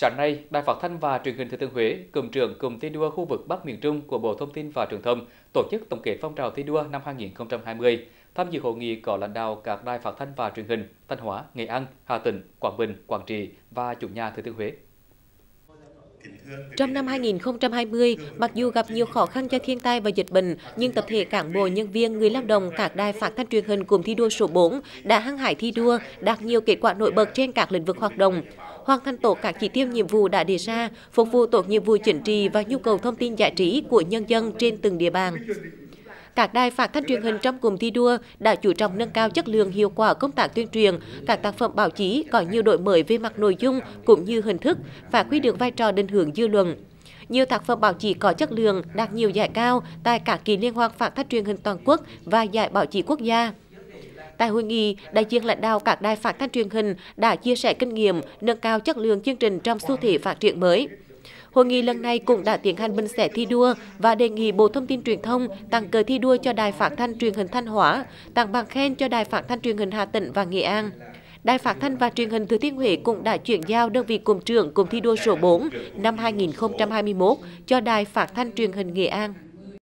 Sáng nay, Đài Phát thanh và Truyền hình Thừa Thiên Huế, cụm trưởng cụm thi đua khu vực Bắc miền Trung của Bộ Thông tin và Truyền thông tổ chức tổng kết phong trào thi đua năm 2020. Tham dự hội nghị có lãnh đạo các đài phát thanh và truyền hình Thanh Hóa, Nghệ An, Hà Tĩnh, Quảng Bình, Quảng Trị và chủ nhà Thừa Thiên Huế. Trong năm 2020, mặc dù gặp nhiều khó khăn do thiên tai và dịch bệnh, nhưng tập thể cảng bộ nhân viên, người lao động các đài phát thanh truyền hình cùng thi đua số 4 đã hăng hải thi đua, đạt nhiều kết quả nổi bật trên các lĩnh vực hoạt động hoàn thành tốt các chỉ tiêu nhiệm vụ đã đề ra phục vụ tốt nhiệm vụ chính trị và nhu cầu thông tin giải trí của nhân dân trên từng địa bàn các đài phát thanh truyền hình trong cùng thi đua đã chủ trọng nâng cao chất lượng hiệu quả công tác tuyên truyền các tác phẩm báo chí có nhiều đổi mới về mặt nội dung cũng như hình thức phát huy được vai trò định hướng dư luận nhiều tác phẩm báo chí có chất lượng đạt nhiều giải cao tại các kỳ liên hoan phát thanh truyền hình toàn quốc và giải báo chí quốc gia Tại hội nghị, đại diện lãnh đạo các đài phát thanh truyền hình đã chia sẻ kinh nghiệm, nâng cao chất lượng chương trình trong xu thế phát triển mới. Hội nghị lần này cũng đã tiến hành bình xét thi đua và đề nghị Bộ Thông tin Truyền thông tặng cờ thi đua cho Đài Phát thanh Truyền hình Thanh Hóa, tặng bằng khen cho Đài Phát thanh Truyền hình Hà Tĩnh và Nghệ An. Đài Phát thanh và Truyền hình Thừa Thiên Huế cũng đã chuyển giao đơn vị cụm trưởng cụm thi đua số 4 năm 2021 cho Đài Phát thanh Truyền hình Nghệ An.